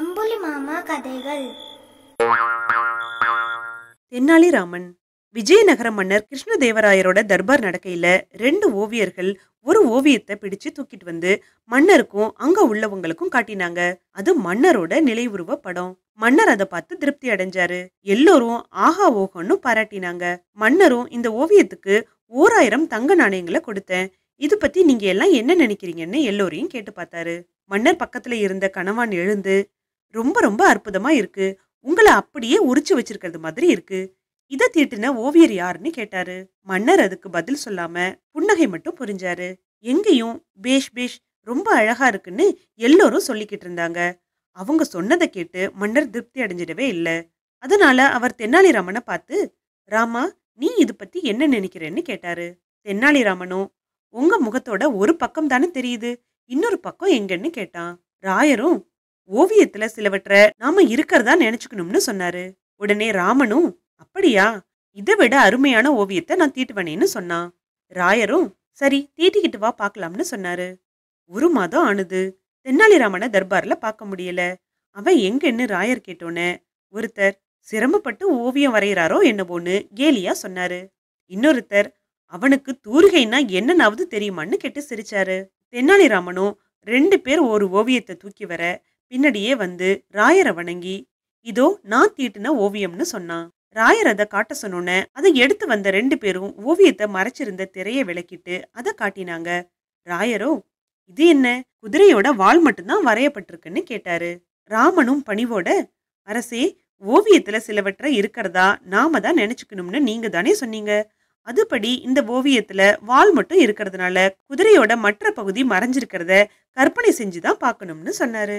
அம்புலி மாமா கதைகள் தென்னாலிராமன் விஜயநகர மன்னர் கிருஷ்ணதேவராயரோட தர்பார் நடக்கையில ரெண்டு ஓவியர்கள் ஒரு ஓவியத்தை பிடிச்சு தூக்கிட்டு வந்து மன்னருக்கும் அங்க உள்ளவங்களுக்கும் காட்டினாங்க அது மன்னரோட நிலை உருவ படம் மன்னர் அதை பார்த்து திருப்தி அடைஞ்சாரு எல்லோரும் ஆஹா ஓஹோன்னு பாராட்டினாங்க மன்னரும் இந்த ஓவியத்துக்கு ஓராயிரம் தங்க நாணயங்களை கொடுத்தேன் இது பத்தி நீங்க எல்லாம் என்ன நினைக்கிறீங்கன்னு எல்லோரையும் கேட்டு பார்த்தாரு மன்னர் பக்கத்துல இருந்த கணவான் எழுந்து ரொம்ப ரொம்ப அற்புதமா இருக்கு உங்களை அப்படியே உரிச்சு வச்சிருக்கிறது மாதிரி இருக்கு இதை தீட்டின ஓவியர் யாருன்னு கேட்டாரு மன்னர் அதுக்கு பதில் சொல்லாம புன்னகை மட்டும் புரிஞ்சாரு எங்கேயும் பேஷ் பேஷ் ரொம்ப அழகா இருக்குன்னு எல்லோரும் சொல்லிக்கிட்டு இருந்தாங்க அவங்க சொன்னதை கேட்டு மன்னர் திருப்தி அடைஞ்சிடவே இல்லை அதனால அவர் தென்னாலிராமனை பார்த்து ராமா நீ இது பத்தி என்ன நினைக்கிறேன்னு கேட்டாரு தென்னாலிராமனும் உங்க முகத்தோட ஒரு பக்கம் தானே தெரியுது இன்னொரு பக்கம் எங்கன்னு கேட்டான் ராயரும் ஓவியத்துல சிலவற்றை நாம இருக்கிறதா நினைச்சுக்கணும்னு சொன்னாரு உடனே ராமனும் அப்படியா இதை விட அருமையான ஓவியத்தை நான் தீட்டுவனேன்னு சொன்னான் ராயரும் சரி தீட்டிக்கிட்டு வா பார்க்கலாம்னு சொன்னாரு ஒரு மாதம் ஆணுது தென்னாலிராமனை தர்பார்ல பார்க்க முடியல அவன் எங்கன்னு ராயர் கேட்டோன்னு ஒருத்தர் சிரமப்பட்டு ஓவியம் வரைகிறாரோ என்னவோன்னு கேலியா சொன்னாரு இன்னொருத்தர் அவனுக்கு தூரிகைனா என்னன்னாவது தெரியுமான்னு கேட்டு சிரிச்சாரு தென்னாலிராமனும் ரெண்டு பேர் ஒரு ஓவியத்தை தூக்கி வர பின்னாடியே வந்து ராயரை வணங்கி இதோ நான் தீட்டின ஓவியம்னு சொன்னான் ராயர் அதை காட்ட சொன்னோன்னே அதை எடுத்து வந்த ரெண்டு பேரும் ஓவியத்தை மறைச்சிருந்த திரையை விளக்கிட்டு அதை காட்டினாங்க ராயரோ இது என்ன குதிரையோட வால் மட்டும்தான் வரையப்பட்டிருக்குன்னு கேட்டாரு ராமனும் பணிவோட அரசே ஓவியத்துல சிலவற்றை இருக்கிறதா நாம தான் நினைச்சுக்கணும்னு நீங்க தானே சொன்னீங்க அதுபடி இந்த ஓவியத்துல வால் மட்டும் இருக்கிறதுனால குதிரையோட மற்ற பகுதி மறைஞ்சிருக்கிறத கற்பனை செஞ்சுதான் பார்க்கணும்னு சொன்னாரு